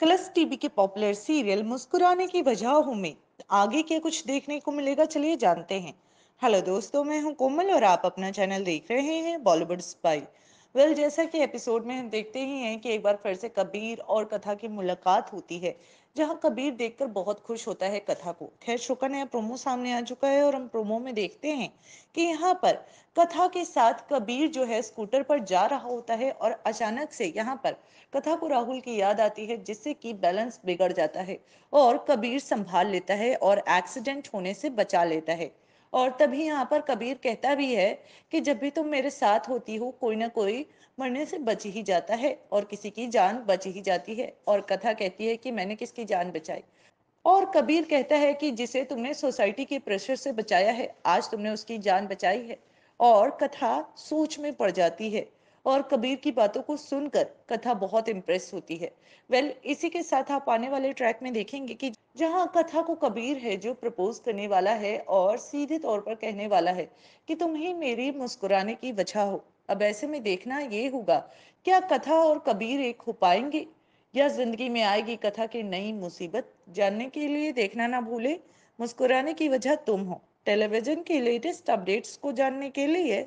colours TV के serial सीरियल मुस्कुराने की वजह में आगे क्या कुछ देखने को मिलेगा चलिए जानते हैं हेलो दोस्तों मैं हूँ कोमल और आप अपना चैनल देख रहे हैं बॉलीवुड स्पाई वेल well, जैसा कि एपिसोड में हम देखते ही हैं कि एक बार फिर से कबीर और कथा की मुलाकात होती है जहाँ कबीर देखकर बहुत खुश होता है कथा को खैर शुक्र नया प्रोमो सामने आ चुका है और हम प्रोमो में देखते हैं कि यहाँ पर कथा के साथ कबीर जो है स्कूटर पर जा रहा होता है और अचानक से यहाँ पर कथा को राहुल की याद आती है जिससे कि बैलेंस बिगड़ जाता है और कबीर संभाल लेता है और एक्सीडेंट होने से बचा लेता है और तभी यहाँ पर कबीर कहता भी है कि जब भी तुम मेरे साथ होती हो कोई ना कोई मरने से बच ही जाता है और किसी की जान बच ही जाती है और कथा कहती है कि मैंने किसकी जान बचाई और कबीर कहता है कि जिसे तुमने सोसाइटी के प्रेशर से बचाया है आज तुमने उसकी जान बचाई है और कथा सोच में पड़ जाती है और कबीर की बातों को सुनकर कथा बहुत इम्प्रेस होती है वेल well, इसी के साथ आप आने वाले ट्रैक में देखेंगे कि जहाँ कथा को कबीर है जो प्रपोज करने वाला है और सीधे तौर पर कहने वाला है कि तुम ही मेरी मुस्कुराने की वजह हो अब ऐसे में देखना ये होगा क्या कथा और कबीर एक हो पाएंगे या जिंदगी में आएगी कथा की नई मुसीबत जानने के लिए देखना ना भूले मुस्कुराने की वजह तुम हो टेलीविजन के लेटेस्ट अपडेट्स को जानने के लिए